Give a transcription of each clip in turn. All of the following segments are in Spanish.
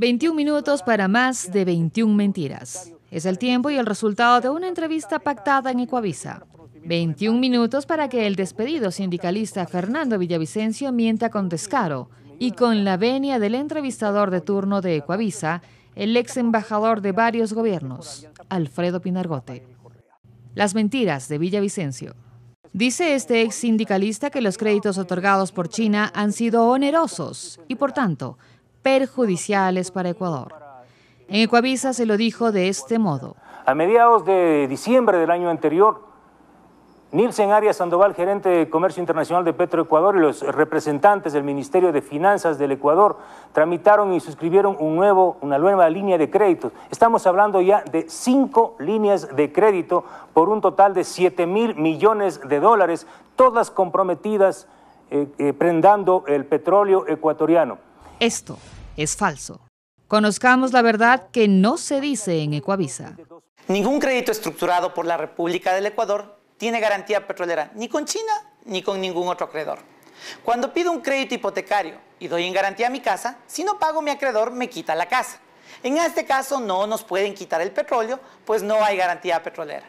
21 minutos para más de 21 mentiras. Es el tiempo y el resultado de una entrevista pactada en Ecuavisa. 21 minutos para que el despedido sindicalista Fernando Villavicencio mienta con descaro y con la venia del entrevistador de turno de Ecuavisa, el ex embajador de varios gobiernos, Alfredo Pinargote. Las mentiras de Villavicencio. Dice este ex sindicalista que los créditos otorgados por China han sido onerosos y, por tanto, perjudiciales para Ecuador. En Ecuavisa se lo dijo de este modo. A mediados de diciembre del año anterior, Nilsen Arias Sandoval, gerente de Comercio Internacional de Petroecuador y los representantes del Ministerio de Finanzas del Ecuador tramitaron y suscribieron una nueva línea de crédito. Estamos hablando ya de cinco líneas de crédito por un total de 7 mil millones de dólares, todas comprometidas eh, eh, prendando el petróleo ecuatoriano. Esto es falso. Conozcamos la verdad que no se dice en Ecuavisa. Ningún crédito estructurado por la República del Ecuador tiene garantía petrolera ni con China ni con ningún otro acreedor. Cuando pido un crédito hipotecario y doy en garantía a mi casa, si no pago mi acreedor me quita la casa. En este caso no nos pueden quitar el petróleo, pues no hay garantía petrolera.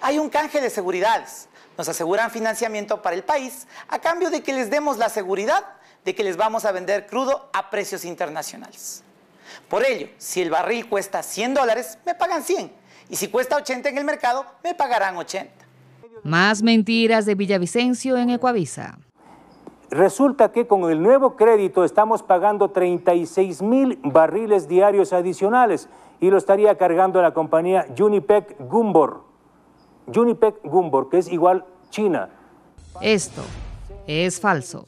Hay un canje de seguridades. Nos aseguran financiamiento para el país a cambio de que les demos la seguridad de que les vamos a vender crudo a precios internacionales. Por ello, si el barril cuesta 100 dólares, me pagan 100. Y si cuesta 80 en el mercado, me pagarán 80. Más mentiras de Villavicencio en Ecuavisa. Resulta que con el nuevo crédito estamos pagando 36 mil barriles diarios adicionales y lo estaría cargando la compañía Junipec Gumbor. Junipec Gumbor, que es igual China. Esto es falso.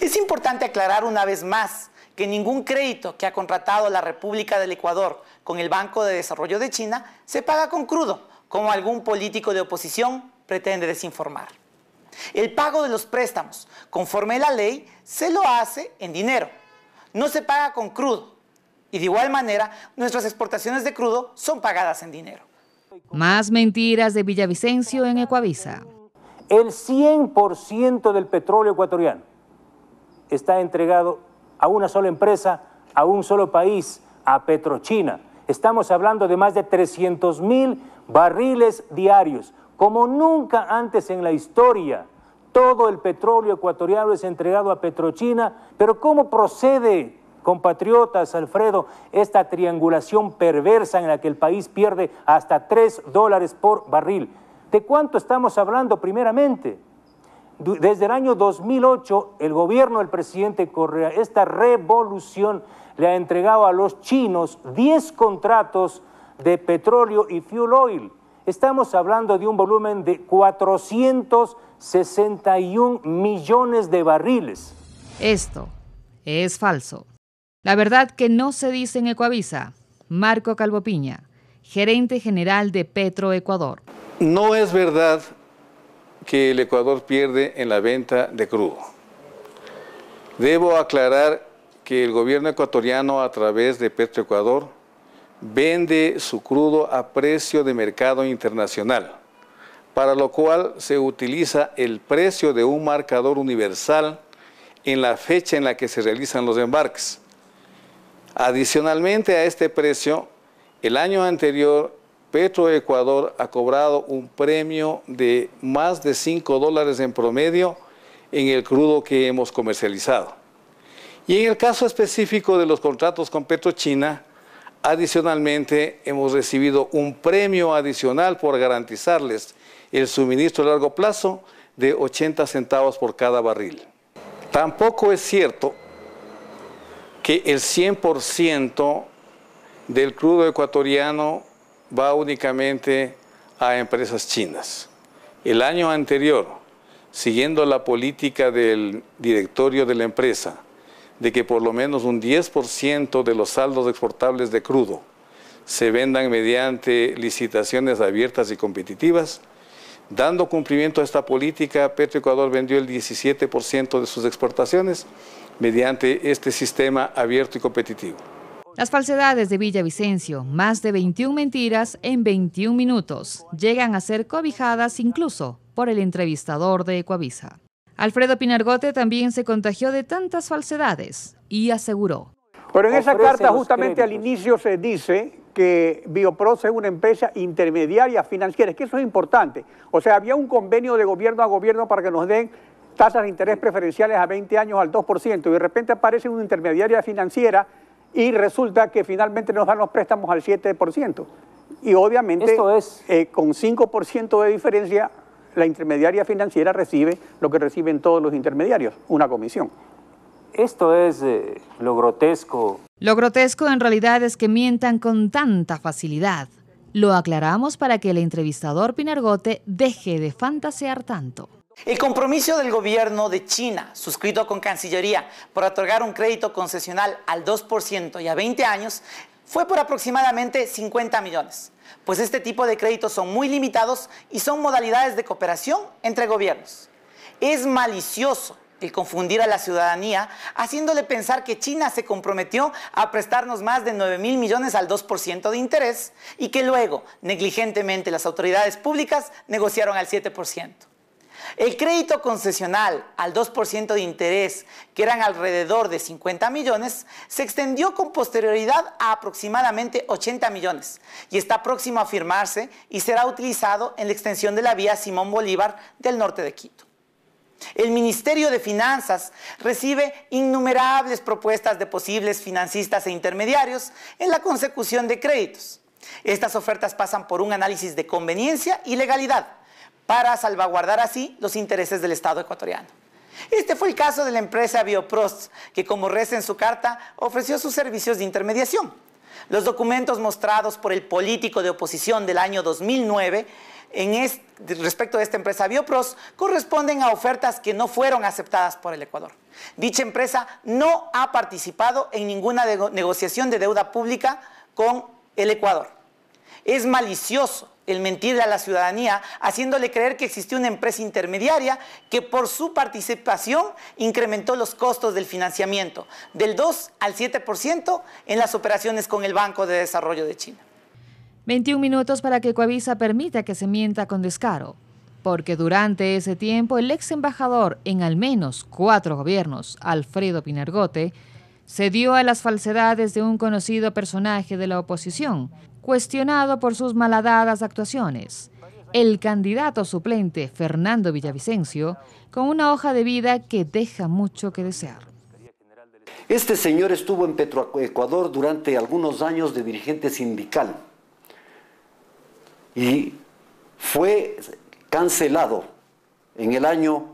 Es importante aclarar una vez más que ningún crédito que ha contratado la República del Ecuador con el Banco de Desarrollo de China se paga con crudo, como algún político de oposición pretende desinformar. El pago de los préstamos, conforme la ley, se lo hace en dinero. No se paga con crudo. Y de igual manera, nuestras exportaciones de crudo son pagadas en dinero. Más mentiras de Villavicencio en Ecuavisa. El 100% del petróleo ecuatoriano está entregado a una sola empresa, a un solo país, a Petrochina. Estamos hablando de más de 300 mil barriles diarios. Como nunca antes en la historia, todo el petróleo ecuatoriano es entregado a Petrochina, pero ¿cómo procede, compatriotas, Alfredo, esta triangulación perversa en la que el país pierde hasta 3 dólares por barril? ¿De cuánto estamos hablando primeramente? desde el año 2008, el gobierno del presidente Correa, esta revolución le ha entregado a los chinos 10 contratos de petróleo y fuel oil. Estamos hablando de un volumen de 461 millones de barriles. Esto es falso. La verdad que no se dice en Ecoavisa. Marco Calvo gerente general de Petro No es verdad que el Ecuador pierde en la venta de crudo. Debo aclarar que el gobierno ecuatoriano a través de Petroecuador vende su crudo a precio de mercado internacional, para lo cual se utiliza el precio de un marcador universal en la fecha en la que se realizan los embarques. Adicionalmente a este precio, el año anterior Petroecuador ha cobrado un premio de más de 5 dólares en promedio en el crudo que hemos comercializado. Y en el caso específico de los contratos con Petrochina, adicionalmente hemos recibido un premio adicional por garantizarles el suministro a largo plazo de 80 centavos por cada barril. Tampoco es cierto que el 100% del crudo ecuatoriano va únicamente a empresas chinas. El año anterior, siguiendo la política del directorio de la empresa, de que por lo menos un 10% de los saldos exportables de crudo se vendan mediante licitaciones abiertas y competitivas, dando cumplimiento a esta política, Petroecuador vendió el 17% de sus exportaciones mediante este sistema abierto y competitivo. Las falsedades de Villavicencio, más de 21 mentiras en 21 minutos, llegan a ser cobijadas incluso por el entrevistador de Ecuavisa. Alfredo Pinargote también se contagió de tantas falsedades y aseguró. Pero en esa carta justamente al inicio se dice que biopros es una empresa intermediaria financiera, es que eso es importante. O sea, había un convenio de gobierno a gobierno para que nos den tasas de interés preferenciales a 20 años al 2%, y de repente aparece una intermediaria financiera y resulta que finalmente nos dan los préstamos al 7%. Y obviamente, eh, con 5% de diferencia, la intermediaria financiera recibe lo que reciben todos los intermediarios, una comisión. Esto es eh, lo grotesco. Lo grotesco en realidad es que mientan con tanta facilidad. Lo aclaramos para que el entrevistador Pinargote deje de fantasear tanto. El compromiso del gobierno de China, suscrito con Cancillería, por otorgar un crédito concesional al 2% y a 20 años, fue por aproximadamente 50 millones, pues este tipo de créditos son muy limitados y son modalidades de cooperación entre gobiernos. Es malicioso el confundir a la ciudadanía, haciéndole pensar que China se comprometió a prestarnos más de 9 mil millones al 2% de interés y que luego, negligentemente, las autoridades públicas negociaron al 7%. El crédito concesional al 2% de interés, que eran alrededor de 50 millones, se extendió con posterioridad a aproximadamente 80 millones y está próximo a firmarse y será utilizado en la extensión de la vía Simón Bolívar del norte de Quito. El Ministerio de Finanzas recibe innumerables propuestas de posibles financistas e intermediarios en la consecución de créditos. Estas ofertas pasan por un análisis de conveniencia y legalidad para salvaguardar así los intereses del Estado ecuatoriano. Este fue el caso de la empresa Bioprost, que como reza en su carta, ofreció sus servicios de intermediación. Los documentos mostrados por el político de oposición del año 2009 respecto a esta empresa Bioprost corresponden a ofertas que no fueron aceptadas por el Ecuador. Dicha empresa no ha participado en ninguna negociación de deuda pública con el Ecuador. Es malicioso el mentirle a la ciudadanía, haciéndole creer que existió una empresa intermediaria que por su participación incrementó los costos del financiamiento del 2 al 7% en las operaciones con el Banco de Desarrollo de China. 21 minutos para que Coavisa permita que se mienta con descaro, porque durante ese tiempo el ex embajador en al menos cuatro gobiernos, Alfredo Pinargote, se dio a las falsedades de un conocido personaje de la oposición, cuestionado por sus malhadadas actuaciones. El candidato suplente, Fernando Villavicencio, con una hoja de vida que deja mucho que desear. Este señor estuvo en Petroecuador durante algunos años de dirigente sindical y fue cancelado en el año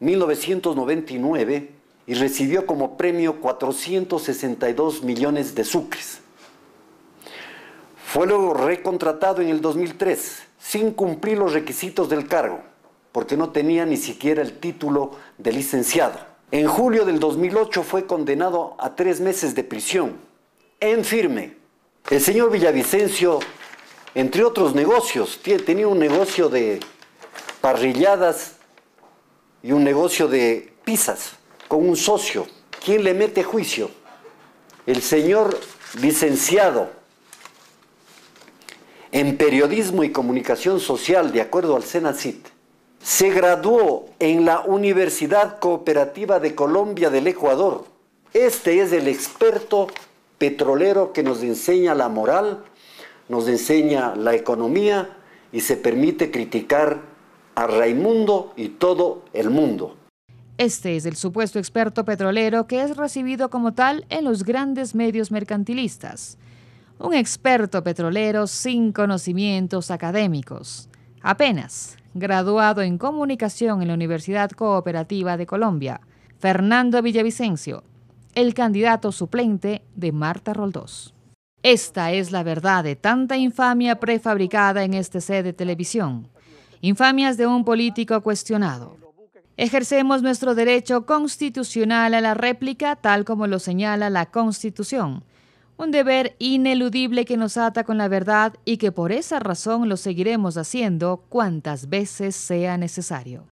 1999 y recibió como premio 462 millones de sucres. Fue luego recontratado en el 2003 sin cumplir los requisitos del cargo, porque no tenía ni siquiera el título de licenciado. En julio del 2008 fue condenado a tres meses de prisión, en firme. El señor Villavicencio, entre otros negocios, tenía un negocio de parrilladas y un negocio de pizzas con un socio. ¿Quién le mete juicio? El señor licenciado en periodismo y comunicación social, de acuerdo al CENACIT. Se graduó en la Universidad Cooperativa de Colombia del Ecuador. Este es el experto petrolero que nos enseña la moral, nos enseña la economía y se permite criticar a Raimundo y todo el mundo. Este es el supuesto experto petrolero que es recibido como tal en los grandes medios mercantilistas un experto petrolero sin conocimientos académicos, apenas graduado en comunicación en la Universidad Cooperativa de Colombia, Fernando Villavicencio, el candidato suplente de Marta Roldós. Esta es la verdad de tanta infamia prefabricada en este set de televisión, infamias de un político cuestionado. Ejercemos nuestro derecho constitucional a la réplica tal como lo señala la Constitución un deber ineludible que nos ata con la verdad y que por esa razón lo seguiremos haciendo cuantas veces sea necesario.